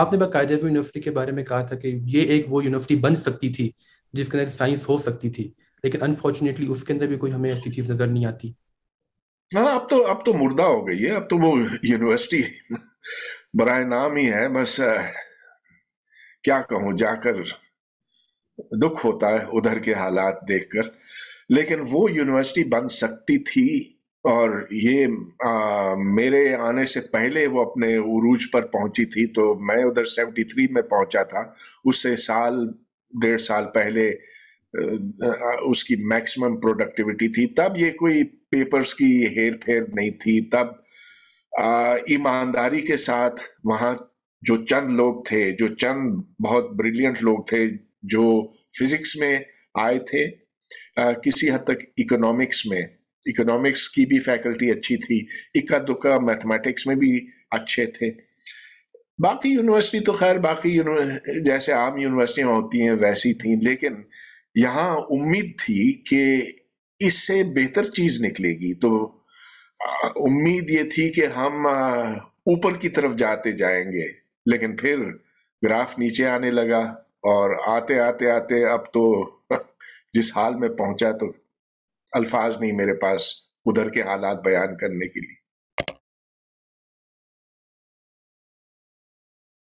आपने बाकायदे यूनिवर्सिटी के बारे में कहा था कि ये एक वो यूनिवर्सिटी बन सकती थी जिसके अंदर साइंस हो सकती थी लेकिन अनफॉर्चुनेटली उसके अंदर भी कोई हमें ऐसी चीज नजर नहीं आती हाँ अब तो अब तो मुर्दा हो गई है अब तो वो यूनिवर्सिटी बरा नाम ही है बस क्या कहूँ जाकर दुख होता है उधर के हालात देखकर लेकिन वो यूनिवर्सिटी बन सकती थी और ये आ, मेरे आने से पहले वो अपने उरूज पर पहुंची थी तो मैं उधर 73 में पहुंचा था उससे साल डेढ़ साल पहले उसकी मैक्सिमम प्रोडक्टिविटी थी तब ये कोई पेपर्स की हेर फेर नहीं थी तब ईमानदारी के साथ वहाँ जो चंद लोग थे जो चंद बहुत ब्रिलियंट लोग थे जो फिजिक्स में आए थे आ, किसी हद तक इकोनॉमिक्स में इकोनॉमिक्स की भी फैकल्टी अच्छी थी इक्का दुक्का मैथमेटिक्स में भी अच्छे थे बाकी यूनिवर्सिटी तो खैर बाकी जैसे आम यूनिवर्सिटियाँ होती हैं वैसी थी लेकिन यहाँ उम्मीद थी कि इससे बेहतर चीज़ निकलेगी तो उम्मीद ये थी कि हम ऊपर की तरफ जाते जाएंगे लेकिन फिर ग्राफ नीचे आने लगा और आते आते आते अब तो जिस हाल में पहुंचा तो अल्फाज नहीं मेरे पास उधर के हालात बयान करने के लिए